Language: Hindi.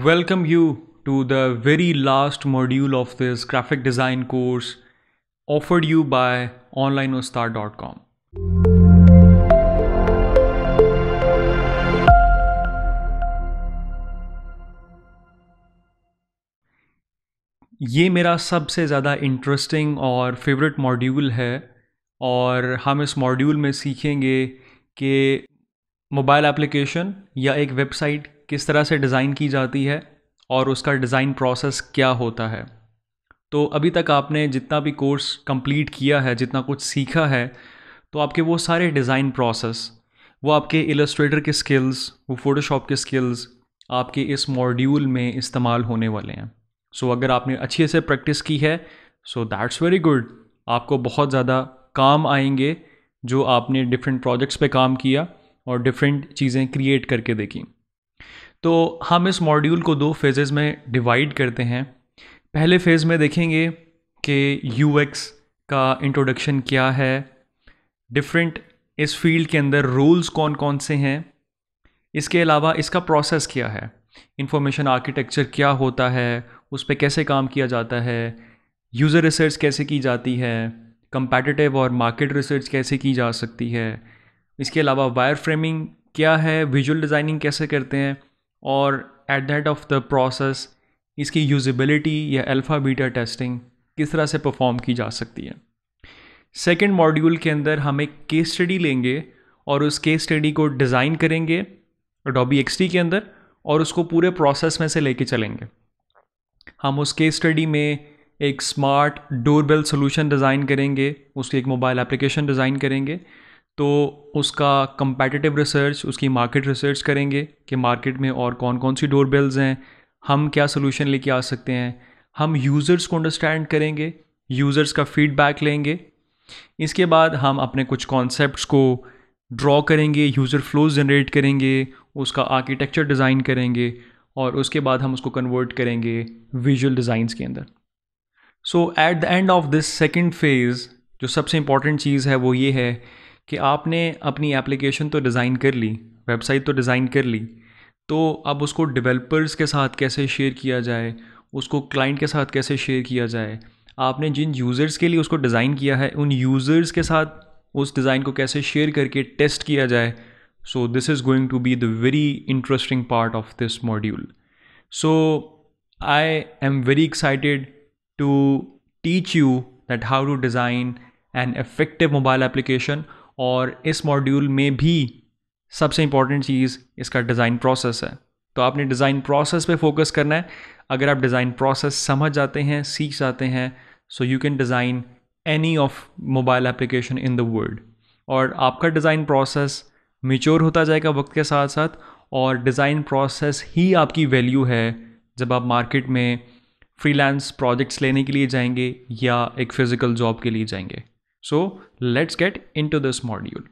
Welcome you to the very last module of this graphic design course offered you by onlineostar.com. ये मेरा सबसे ज़्यादा इंटरेस्टिंग और फेवरेट मॉड्यूल है और हम इस मॉड्यूल में सीखेंगे कि मोबाइल एप्लीकेशन या एक वेबसाइट किस तरह से डिज़ाइन की जाती है और उसका डिज़ाइन प्रोसेस क्या होता है तो अभी तक आपने जितना भी कोर्स कंप्लीट किया है जितना कुछ सीखा है तो आपके वो सारे डिज़ाइन प्रोसेस वो आपके इलस्ट्रेटर के स्किल्स वो फोटोशॉप के स्किल्स आपके इस मॉड्यूल में इस्तेमाल होने वाले हैं सो so, अगर आपने अच्छे से प्रैक्टिस की है सो दैट्स वेरी गुड आपको बहुत ज़्यादा काम आएंगे जो आपने डिफरेंट प्रोजेक्ट्स पे काम किया और डिफरेंट चीज़ें क्रिएट करके देखी तो हम इस मॉड्यूल को दो फेजेस में डिवाइड करते हैं पहले फेज़ में देखेंगे कि यू का इंट्रोडक्शन क्या है डिफरेंट इस फील्ड के अंदर रोल्स कौन कौन से हैं इसके अलावा इसका प्रोसेस क्या है इंफॉर्मेशन आर्किटेक्चर क्या होता है उस पर कैसे काम किया जाता है यूज़र रिसर्च कैसे की जाती है कंपेटिटिव और मार्केट रिसर्च कैसे की जा सकती है इसके अलावा वायर फ्रेमिंग क्या है विजुअल डिज़ाइनिंग कैसे करते हैं और at the end of the process इसकी यूजिबिलिटी या अल्फ़ा बीटा टेस्टिंग किस तरह से परफॉर्म की जा सकती है सेकेंड मॉड्यूल के अंदर हम एक केस स्टडी लेंगे और उस केस स्टडी को डिज़ाइन करेंगे डॉबी एक्स के अंदर और उसको पूरे प्रोसेस में से लेके चलेंगे हम उस केस स्टडी में एक स्मार्ट डोरबेल सॉल्यूशन डिज़ाइन करेंगे उसकी एक मोबाइल एप्लीकेशन डिज़ाइन करेंगे तो उसका कंपेटिटिव रिसर्च उसकी मार्केट रिसर्च करेंगे कि मार्केट में और कौन कौन सी डोरबेल्स हैं हम क्या सोल्यूशन लेके आ सकते हैं हम यूज़र्स को अंडरस्टैंड करेंगे यूज़र्स का फीडबैक लेंगे इसके बाद हम अपने कुछ कॉन्सेप्ट्स को ड्रॉ करेंगे यूज़र फ्लो जनरेट करेंगे उसका आर्किटेक्चर डिज़ाइन करेंगे और उसके बाद हम उसको कन्वर्ट करेंगे विजुअल डिज़ाइंस के अंदर so at the end of this second phase जो सबसे इम्पॉर्टेंट चीज़ है वो ये है कि आपने अपनी एप्लीकेशन तो डिज़ाइन कर ली वेबसाइट तो डिज़ाइन कर ली तो अब उसको डेवलपर्स के साथ कैसे शेयर किया जाए उसको क्लाइंट के साथ कैसे शेयर किया जाए आपने जिन यूज़र्स के लिए उसको डिज़ाइन किया है उन यूज़र्स के साथ उस डिज़ाइन को कैसे शेयर करके टेस्ट किया जाए so this is going to be the very interesting part of this module so I am very excited to teach you that how to design an effective mobile application और इस मॉड्यूल में भी सबसे इंपॉर्टेंट चीज़ इसका डिज़ाइन प्रोसेस है तो आपने डिज़ाइन प्रोसेस पे फोकस करना है अगर आप डिज़ाइन प्रोसेस समझ जाते हैं सीख जाते हैं so you can design any of mobile application in the world और आपका डिज़ाइन प्रोसेस मेच्योर होता जाएगा वक्त के साथ साथ और डिज़ाइन प्रोसेस ही आपकी वैल्यू है जब आप मार्केट में फ्रीलांस प्रोजेक्ट्स लेने के लिए जाएंगे या एक फ़िज़िकल जॉब के लिए जाएंगे So let's get into this module.